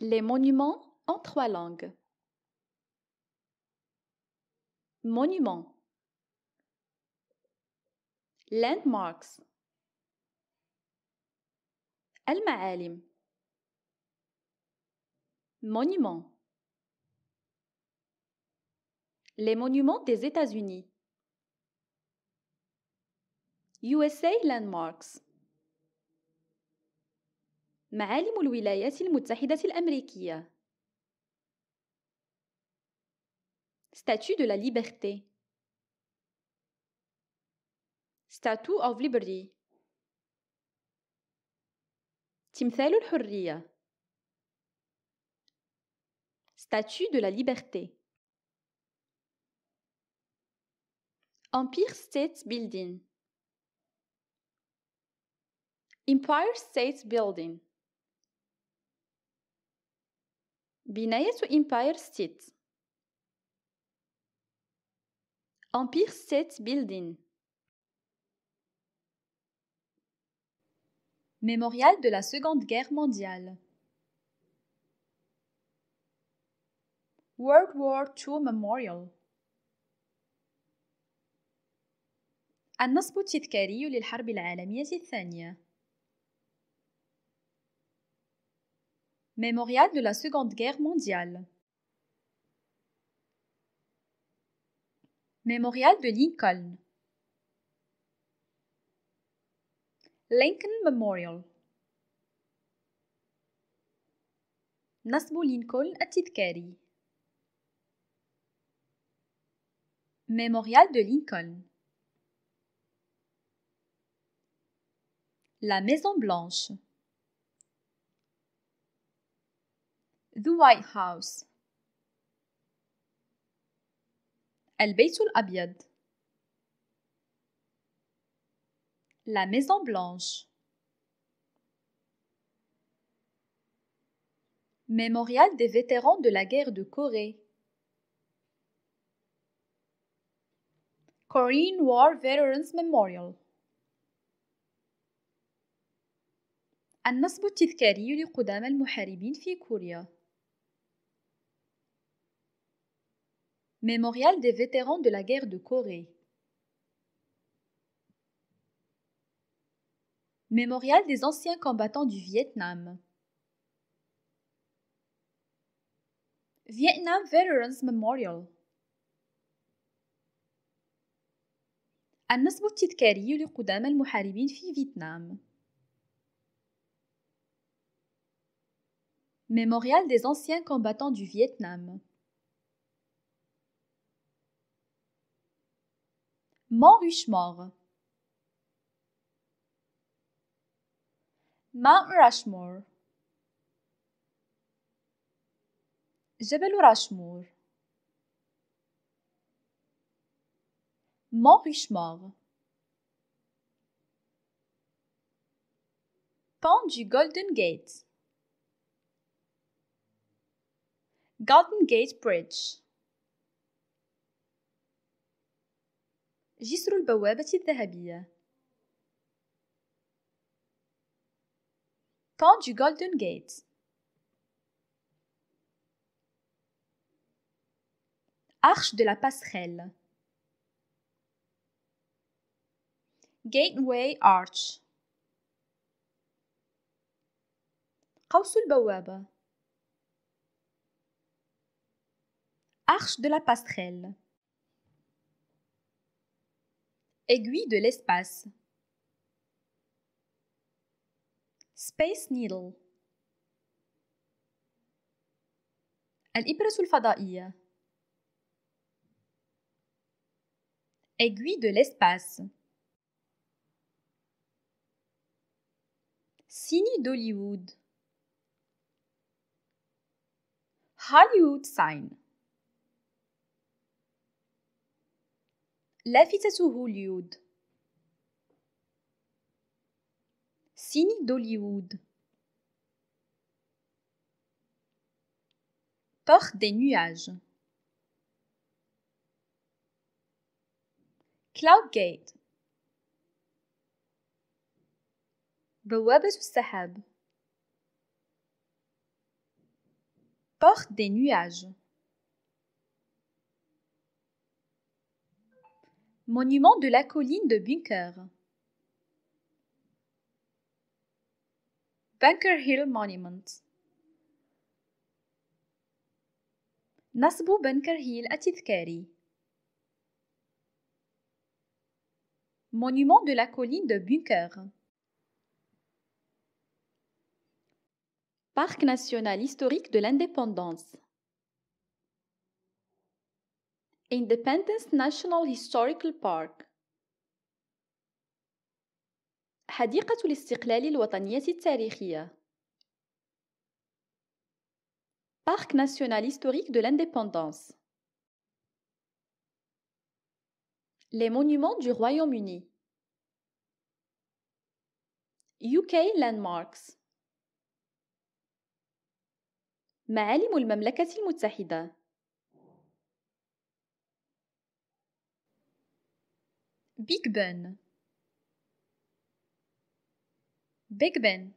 Les monuments en trois langues. Monuments. Landmarks. المعالم. Monuments. Les monuments des États-Unis. USA Landmarks. معالم الولايات المتحدة الأمريكية Statue de la Liberté Statue of Liberty تمثال الحرية Statue de la Liberté Empire State Building Empire State Building بناية إمباير ستيت Empire State Building Mémorial de la Seconde Guerre mondiale World War II Memorial النصب التذكاري للحرب العالمية الثانية Mémorial de la Seconde Guerre mondiale. Mémorial de Lincoln. Lincoln Memorial. Lincoln at التذكاري. Mémorial de Lincoln. La Maison Blanche. The White House البيت Abiad La Maison Blanche Mémorial des vétérans de la guerre de Corée Korean War Veterans Memorial النصب التذكاري لقدام المحاربين في كوريا Mémorial des vétérans de la guerre de Corée. Mémorial des anciens combattants du Vietnam. Vietnam Veterans Memorial. النصب التذكاري لقدام المحاربين في فيتنام. Mémorial des anciens combattants du Vietnam. Mont-Rushmore. Mount Rushmore. Mont Rushmore Pont du Golden Gate Golden Gate Bridge جسر البوابة الذهبية Pont du Golden Gate Arche de la Passerelle Gateway Arch قوس البوابة Arche de la Passerelle Aiguille de l'espace. Space Needle. Aiguille de l'espace. Signe d'Hollywood. Hollywood sign. لافتة Hollywood Signe d'Hollywood Porte des nuages Cloud Gate Sahab Porte des nuages Monument de la colline de Bunker. Bunker Hill Monument. Bunker Hill à التذكاري Monument de la colline de Bunker Parc national historique de l'indépendance Independence National Historical Park حديقة الاستقلال الوطنية التاريخية Parc National Historique de l'Independence Les monuments du Royaume-Uni UK Landmarks معالم المملكة المتحدة Big Ben Big Ben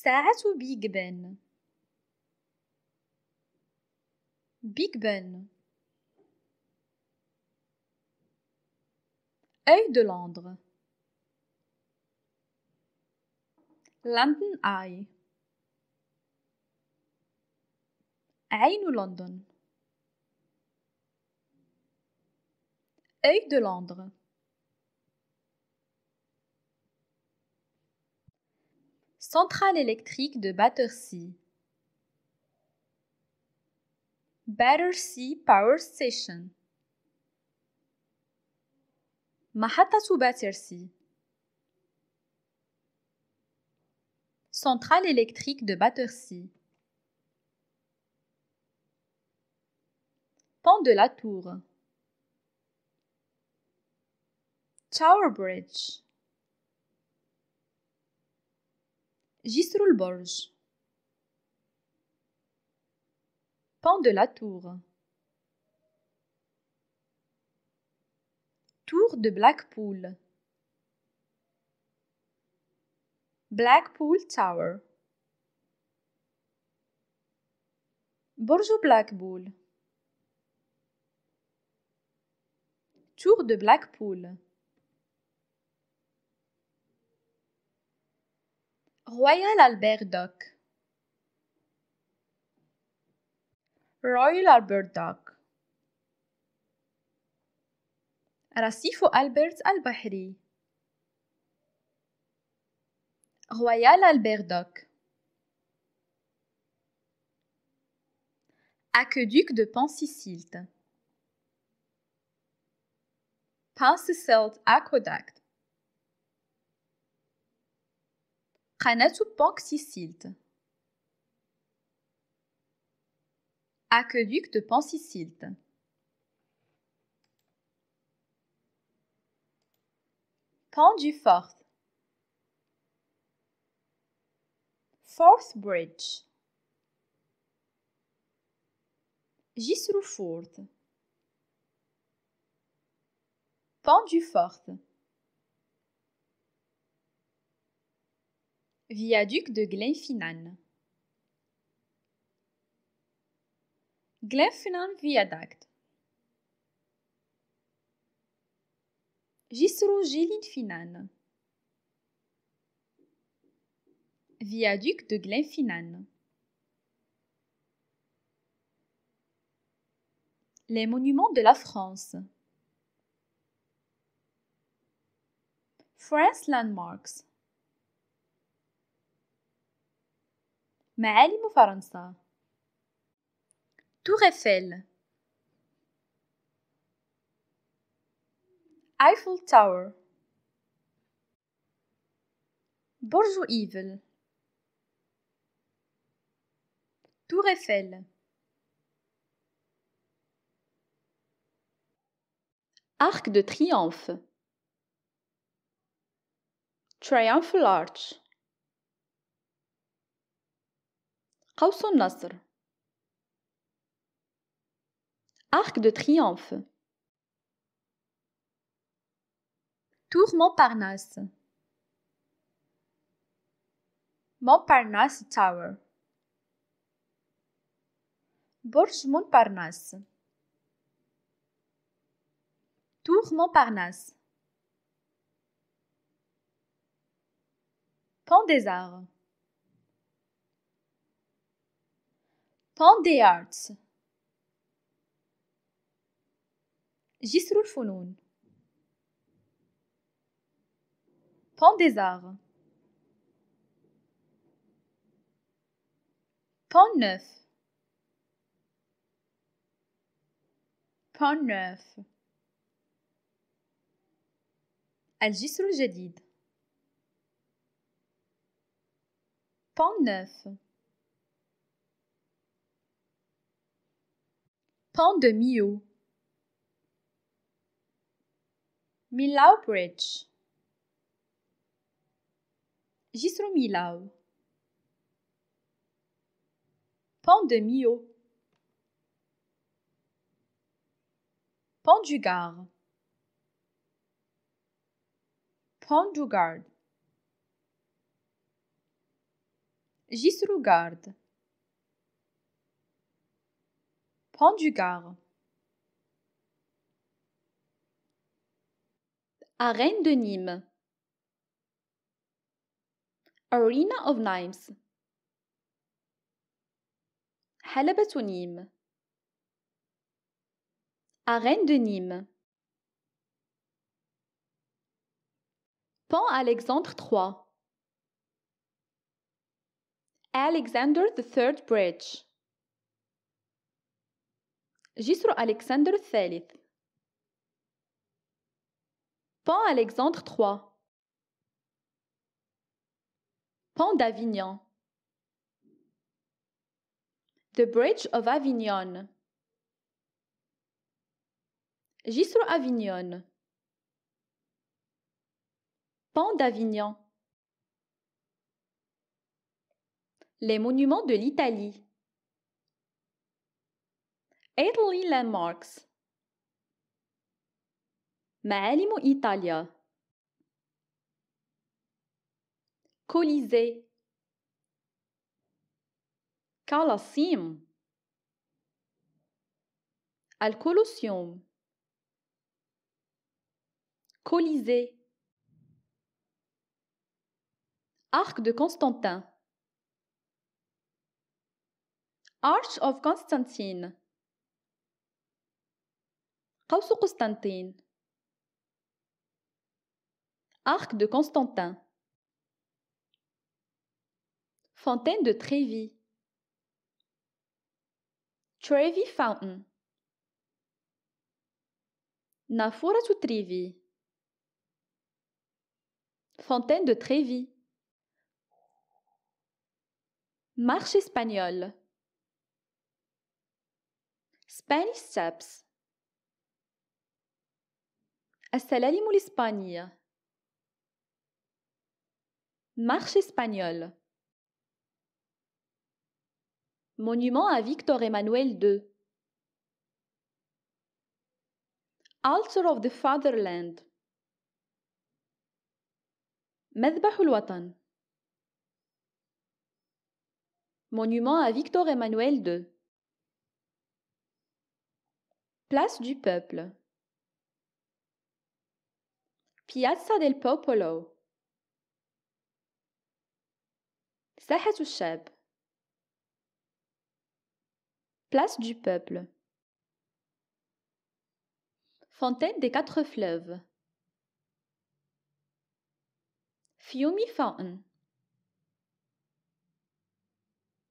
ساعة بيج بن بيج بن œil de Londres London Eye عين لندن œil de Londres. Centrale électrique de Battersea. Battersea Power Station. Mahatasu Battersea. Centrale électrique de Battersea. Pont de la Tour. Tower Bridge Jisr Pont de la Tour Tour de Blackpool Blackpool Tower Borj Blackpool Tour de Blackpool Royal Albert Dock. Royal Albert Dock. رصيف Albert البحري. Royal Albert Dock. Aqueduc de Pansicilte. Pansicilte Aqueduct. Hanatou Pancisilt. Aqueduc de Pancisilt. Pont du Forth. Forth Bridge. Fort, Pont du Forth. Viaduc de Glenfinnan. Glenfinnan Viaduct. Géline Finan Viaduc de Glenfinnan. Les monuments de la France. France Landmarks. de France. Tour Eiffel Eiffel Tower Bourgeois Evil Tour Eiffel Arc de Triomphe Triumphal Arch Arc de triomphe Tour Montparnasse Montparnasse Tower Borges Montparnasse Tour Montparnasse Pont des Arts Pont des Arts, Gisroule Fonon, Pont des Arts, Pont Neuf, Pont Neuf, Algisroule Jadid, Pont Neuf. Pont de Millau. Millau Bridge. Gisro Millau. Pont de Millau. Pont du Gard. Pont du Gard. Gisro Garde. Pont du Gard. Arène de Nîmes. Arena of Nimes. حلبة Arène de Nîmes Pont Alexandre III Alexander III Bridge جسر Alexandre Pan Alexandre III Pont d'Avignon The Bridge of Avignon Gisro Avignon Pan d'Avignon Les monuments de l'Italie Italy Landmarks Maelimo Italia. Colisée. كالاسيم Colisée. Arc de Constantin. Arch of Constantine. قوس Arc de Constantin Fontaine de Trevi, Trevi Fountain de Trevi, Fontaine de Trevi, Marche espagnole Spanish Steps السلالم l'espagne Marche espagnole Monument à Victor Emmanuel II Altar of the Fatherland مذبح Monument à Victor Emmanuel II Place du Peuple Piazza del Popolo ساحة Place du Peuple Fontaine des Quatre Fleuves Fiumi Fountain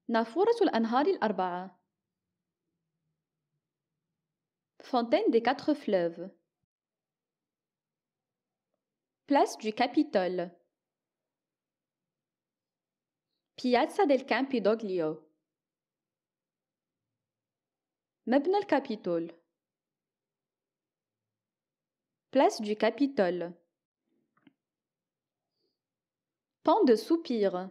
نافورة الأنهار الأربعة Fontaine des Quatre Fleuves Place du Capitole. Piazza del Campidoglio. مبنى Capitole Place du Capitole Pont de soupir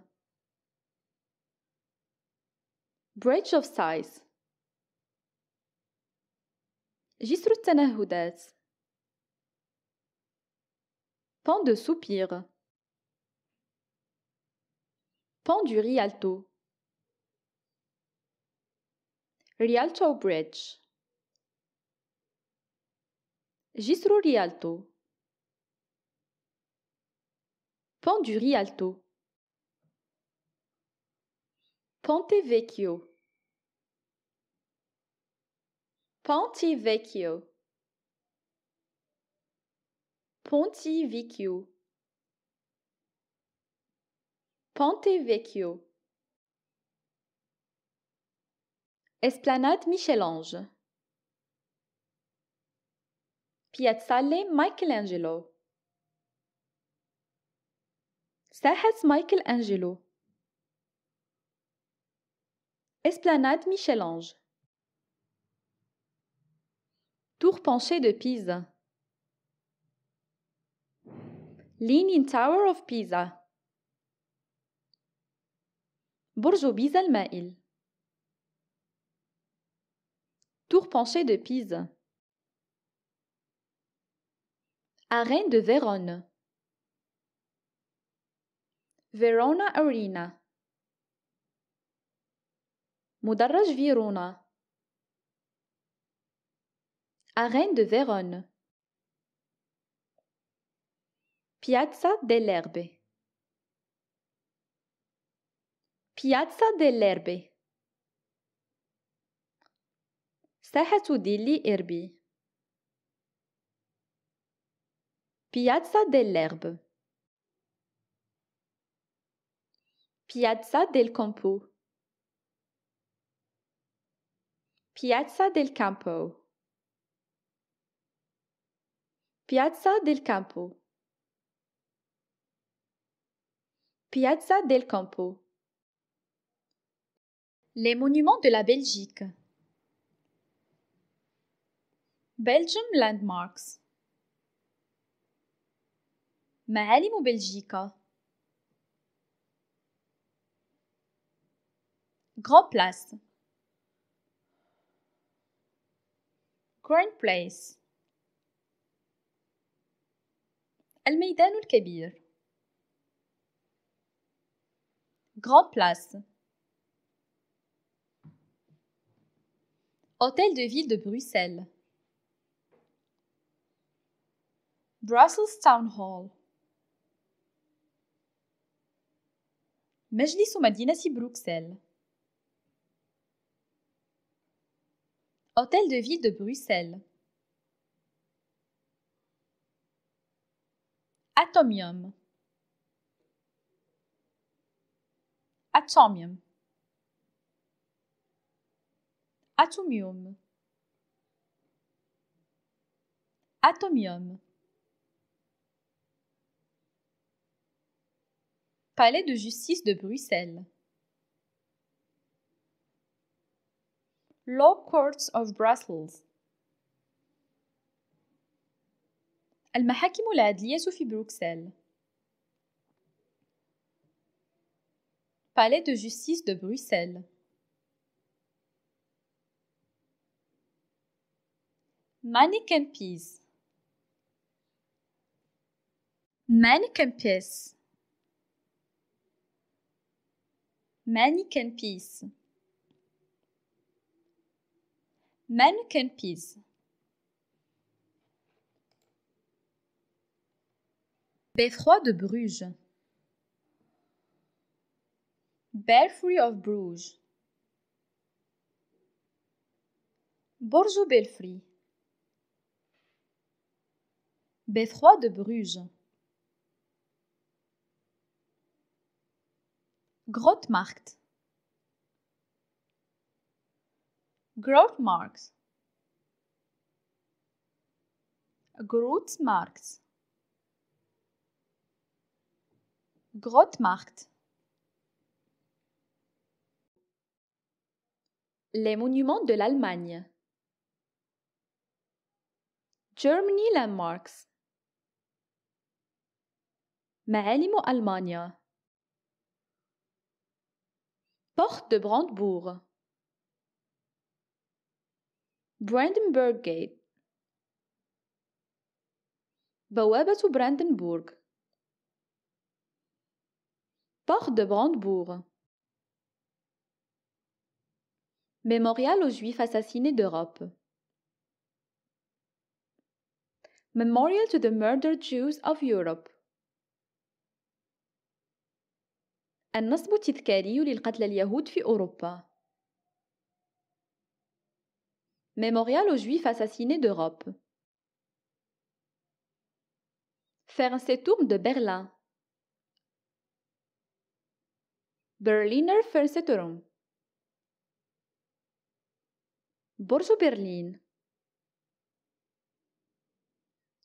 Bridge of Sighs جسر التنهدات Pont de soupir. Pont du Rialto. Rialto Bridge. Gisro Rialto. Pont du Rialto. Ponte Vecchio. Ponte Vecchio. Ponti Ponte Vecchio. Esplanade Michel-Ange. Piazzale Michelangelo. Sahas Michelangelo. Esplanade Michel-Ange Tour penchée de Pise Leaning Tower of Pisa برج بيزا mail Tour penchée de Pisa Arène de Vérone Verona Arena مدرج فيرونا Arène de Vérone Piazza dell'erbe. Piazza dell'Erbe. ساحة ديلي إربي. Piazza dell'Erbe. Piazza del Campo. Piazza del Campo. Piazza del Campo. Piazza del Campo. Les monuments de la Belgique. Belgium Landmarks. معالم Belgica. Grand Place. Grand Place. الميدان الكبير. Grand Place. Hôtel de ville de Bruxelles. Brussels Town Hall. مجلس مدينة Bruxelles. Hôtel de ville de Bruxelles. Atomium. atomium atomium atomium palais de justice de Bruxelles law courts of Brussels المحاكم العدلية في بروكسل Palais de justice de Bruxelles. Mannequin-Piece Mannequin-Piece mannequin Beffroi de Bruges Belfry of Bruges. Bourgeo Belfry. Beffroi de Bruges. Grotmarkt. Grotmarkt. Grotmarkt. Grotmarkt. Les monuments de l'Allemagne. Germany Landmarks. معالم Allemagne. Porte de Brandebourg. Brandenburg Gate. بوابة Brandenburg. Porte de Brandebourg. Mémorial aux Juifs assassinés d'Europe. Memorial to the Murdered Jews of Europe. النصب التذكاري للقتلى اليهود في أوروبا. Mémorial aux Juifs assassinés d'Europe. Fernsehturm de Berlin. Berliner Fernsehturm. Borzo Berlin.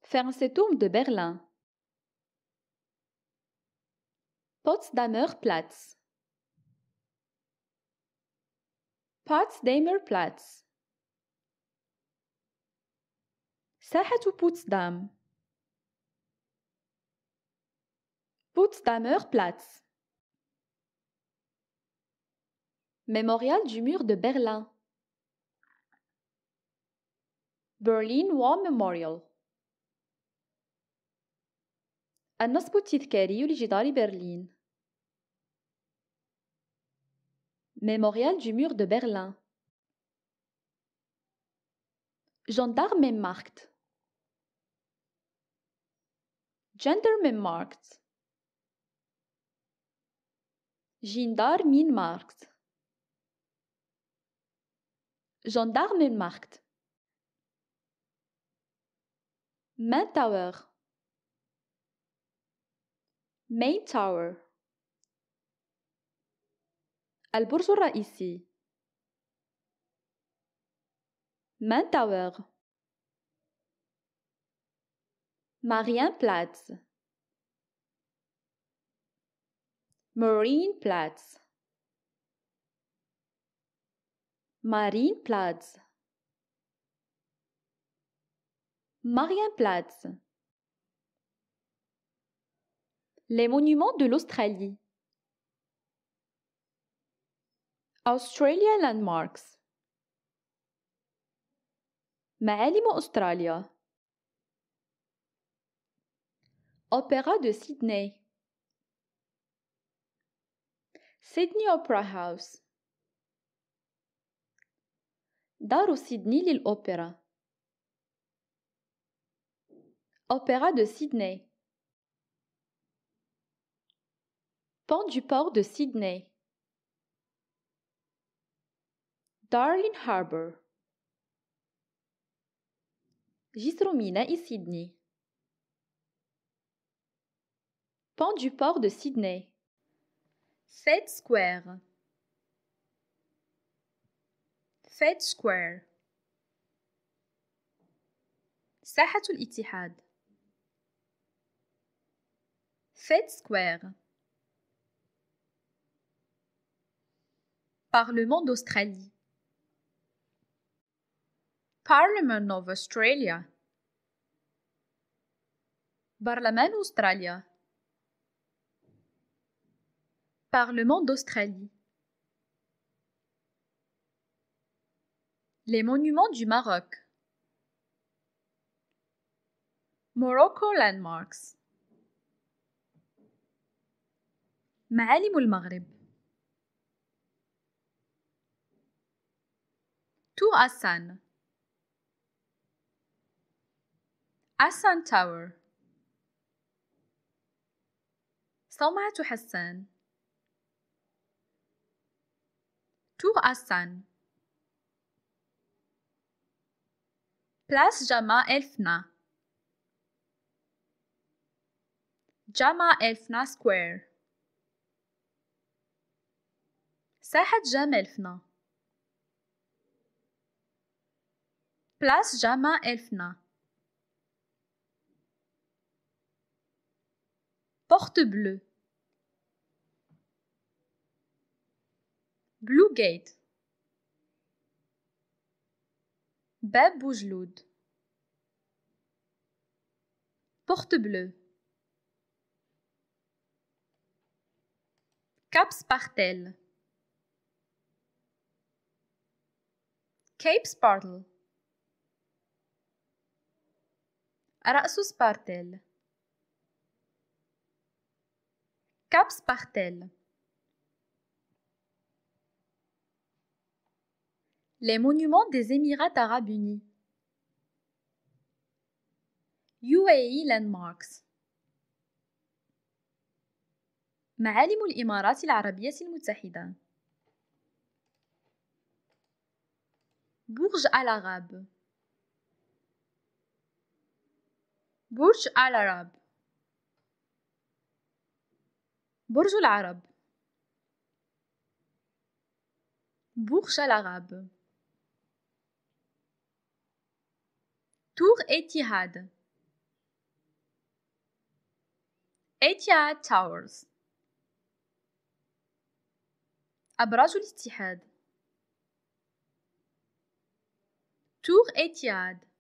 Fernsehturm de Berlin. Potsdamer Platz. Potsdamer Platz. Sahatu Potsdam. Potsdamer Platz. Mémorial du mur de Berlin. Berlin War Memorial النصب التذكاري لجدار برلين Mémorial du mur de Berlin Gendarmenmarkt Gendarmenmarkt Gendarmenmarkt Gendarmenmarkt Main tower. Main tower. البرج الرئيسي Main tower. ماريان Platz مارين Platz Marine Platz Marienplatz. Les monuments de l'Australie. Australia Landmarks. معالم Australia Opéra de Sydney Sydney Opera House sydney Lil Opera Opéra de Sydney. Pont du port de Sydney. Darling Harbour. Gisromina et Sydney. Pont du port de Sydney. Fed Square. Fed Square. ساحة الاتحاد Fed Square. Parlement d'Australie. Parliament of Australia. Parlement Australia. Parlement d'Australie. Les monuments du Maroc. Morocco Landmarks. معالم المغرب تو أسان أسان تاور صومعة حسان تو أسان بلاس جامع ألفنا جامع ألفنا سكوير Place Jamin Elfna Porte Bleue Blue Gate Bab Bougeloud Porte Bleue Cap Spartel كيب سبارتل رأس سبارتل كاب سبارتل Les monuments des Émirats arabes unis. UAE Landmarks معالم الإمارات العربية المتحدة برج العرب برج العرب برج العرب برج العرب تور اتحاد اتحاد تاورز أبراج الاتحاد Tour Etihad